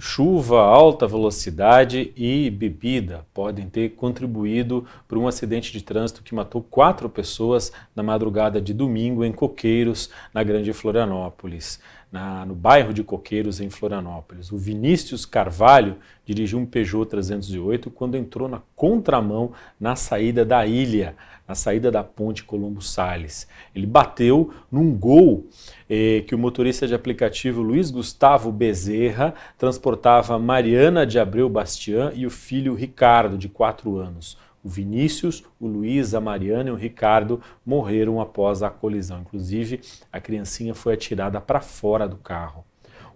Chuva, alta velocidade e bebida podem ter contribuído para um acidente de trânsito que matou quatro pessoas na madrugada de domingo em Coqueiros, na Grande Florianópolis na, no bairro de Coqueiros, em Florianópolis. O Vinícius Carvalho dirigiu um Peugeot 308 quando entrou na contramão na saída da ilha, na saída da ponte Colombo Sales. Ele bateu num gol eh, que o motorista de aplicativo Luiz Gustavo Bezerra transportava Mariana de Abreu Bastian e o filho Ricardo, de 4 anos. O Vinícius, o Luiz, a Mariana e o Ricardo morreram após a colisão. Inclusive, a criancinha foi atirada para fora do carro.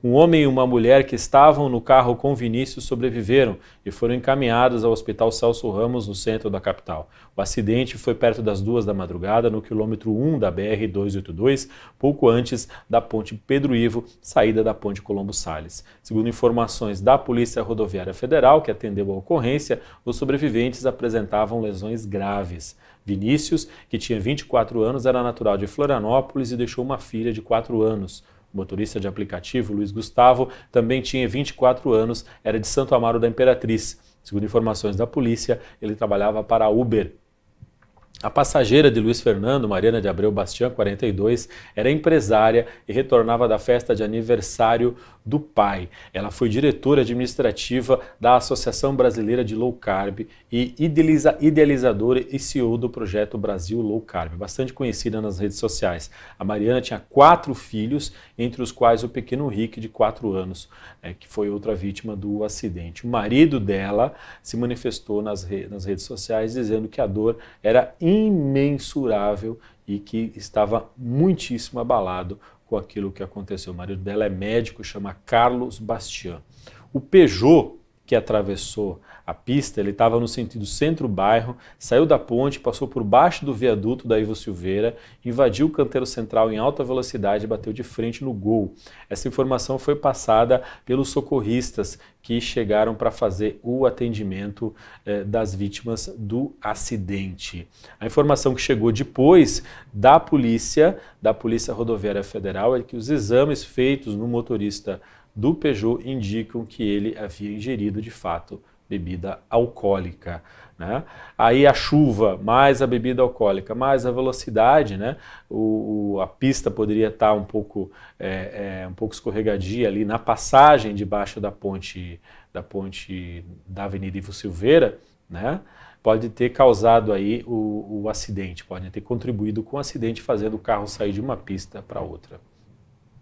Um homem e uma mulher que estavam no carro com Vinícius sobreviveram e foram encaminhados ao Hospital Celso Ramos, no centro da capital. O acidente foi perto das duas da madrugada, no quilômetro 1 da BR-282, pouco antes da ponte Pedro Ivo, saída da ponte Colombo Salles. Segundo informações da Polícia Rodoviária Federal, que atendeu a ocorrência, os sobreviventes apresentavam lesões graves. Vinícius, que tinha 24 anos, era natural de Florianópolis e deixou uma filha de 4 anos motorista de aplicativo Luiz Gustavo também tinha 24 anos, era de Santo Amaro da Imperatriz. Segundo informações da polícia, ele trabalhava para a Uber. A passageira de Luiz Fernando, Mariana de Abreu Bastian, 42, era empresária e retornava da festa de aniversário do pai. Ela foi diretora administrativa da Associação Brasileira de Low Carb e idealiza, idealizadora e CEO do projeto Brasil Low Carb, bastante conhecida nas redes sociais. A Mariana tinha quatro filhos, entre os quais o pequeno Rick, de quatro anos, é, que foi outra vítima do acidente. O marido dela se manifestou nas, re, nas redes sociais dizendo que a dor era imensurável e que estava muitíssimo abalado aquilo que aconteceu. O marido dela é médico, chama Carlos Bastian. O Peugeot que atravessou a pista, ele estava no sentido centro-bairro, saiu da ponte, passou por baixo do viaduto da Ivo Silveira, invadiu o canteiro central em alta velocidade e bateu de frente no gol. Essa informação foi passada pelos socorristas que chegaram para fazer o atendimento eh, das vítimas do acidente. A informação que chegou depois da polícia, da Polícia Rodoviária Federal, é que os exames feitos no motorista do Peugeot indicam que ele havia ingerido de fato bebida alcoólica. Né? Aí a chuva, mais a bebida alcoólica, mais a velocidade, né? o, o a pista poderia estar tá um pouco, é, é, um pouco escorregadia ali na passagem debaixo da ponte da ponte da Avenida Ivo Silveira, né? pode ter causado aí o, o acidente, pode ter contribuído com o acidente, fazendo o carro sair de uma pista para outra.